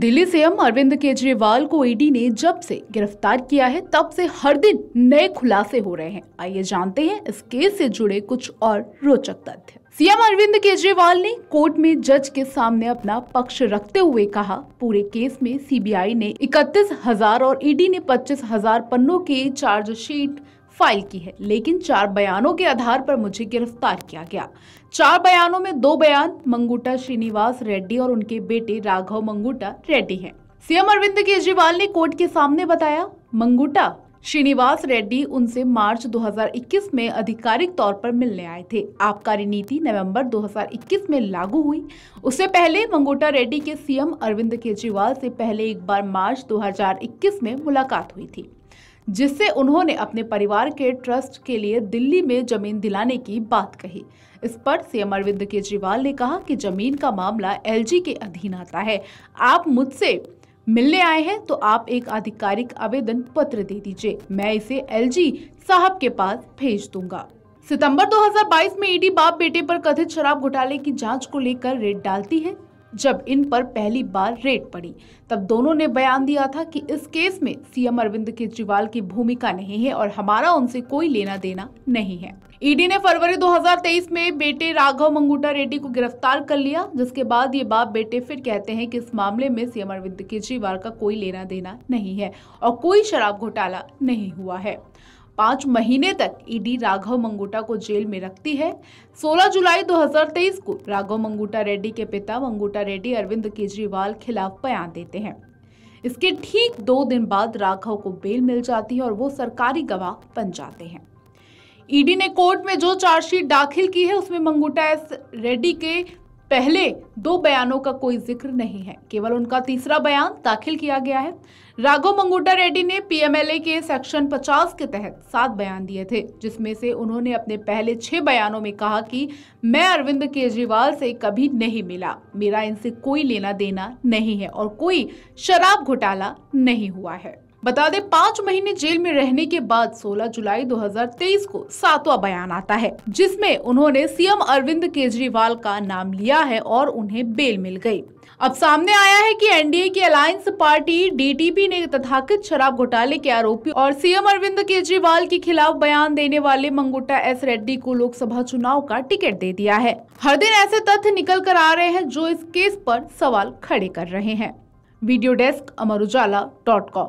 Delhi CM Arvind Kejriwal को ED ने जब से गिरफ्तार किया है तब से हर दिन नए खुलासे हो रहे हैं आइए जानते हैं इस केस से जुड़े कुछ और रोचक तथ्य सीएम अरविंद केजरीवाल ने कोर्ट में जज के सामने अपना पक्ष रखते हुए कहा पूरे केस में सीबीआई ने इकतीस हजार और ईडी ने पच्चीस हजार पन्नों के चार्जशीट फाइल की है लेकिन चार बयानों के आधार पर मुझे गिरफ्तार किया गया चार बयानों में दो बयान मंगूटा श्रीनिवास रेड्डी और उनके बेटे राघव मंगूटा रेड्डी हैं। सीएम अरविंद केजरीवाल ने कोर्ट के सामने बताया मंगूटा श्रीनिवास रेड्डी उनसे मार्च 2021 में आधिकारिक तौर पर मिलने आए थे आबकारी नीति नवंबर 2021 में लागू हुई उससे पहले मंगोटा रेड्डी के सीएम अरविंद केजरीवाल से पहले एक बार मार्च 2021 में मुलाकात हुई थी जिससे उन्होंने अपने परिवार के ट्रस्ट के लिए दिल्ली में जमीन दिलाने की बात कही इस पर सीएम अरविंद केजरीवाल ने कहा कि जमीन का मामला एलजी के अधीन आता है आप मुझसे मिलने आए हैं तो आप एक आधिकारिक आवेदन पत्र दे दीजिए मैं इसे एलजी साहब के पास भेज दूंगा सितंबर 2022 में ईडी बाप बेटे पर कथित शराब घोटाले की जांच को लेकर रेड डालती है जब इन पर पहली बार रेड पड़ी तब दोनों ने बयान दिया था कि इस केस में सीएम अरविंद केजरीवाल की भूमिका नहीं है और हमारा उनसे कोई लेना देना नहीं है ईडी e ने फरवरी 2023 में बेटे राघव मंगूटा रेड्डी को गिरफ्तार कर लिया जिसके बाद ये बाप बेटे फिर कहते हैं कि इस मामले में सीएम अरविंद केजरीवाल का कोई लेना देना नहीं है और कोई शराब घोटाला नहीं हुआ है पांच महीने तक ईडी राघव मंगूटा को जेल में रखती है 16 जुलाई 2023 को राघव मंगूटा रेड्डी के पिता मंगूटा रेड्डी अरविंद केजरीवाल खिलाफ बयान देते हैं इसके ठीक दो दिन बाद राघव को बेल मिल जाती है और वो सरकारी गवाह बन जाते हैं ईडी ने कोर्ट में जो चार्जशीट दाखिल की है उसमें मंगूटा एस रेड्डी के पहले दो बयानों का कोई जिक्र नहीं है केवल उनका तीसरा बयान दाखिल किया गया है राघव मंगोटा रेड्डी ने पीएमएलए के सेक्शन 50 के तहत सात बयान दिए थे जिसमें से उन्होंने अपने पहले छह बयानों में कहा कि मैं अरविंद केजरीवाल से कभी नहीं मिला मेरा इनसे कोई लेना देना नहीं है और कोई शराब घोटाला नहीं हुआ है बता दें पाँच महीने जेल में रहने के बाद 16 जुलाई 2023 को सातवां बयान आता है जिसमें उन्होंने सीएम अरविंद केजरीवाल का नाम लिया है और उन्हें बेल मिल गई अब सामने आया है कि एनडीए की अलायंस पार्टी डीटीपी ने तथाकथित शराब घोटाले के आरोपी और सीएम अरविंद केजरीवाल के खिलाफ बयान देने वाले मंगुट्टा एस रेड्डी को लोकसभा चुनाव का टिकट दे दिया है हर दिन ऐसे तथ्य निकल कर आ रहे हैं जो इस केस पर सवाल खड़े कर रहे हैं video desk Amar Ujala dot com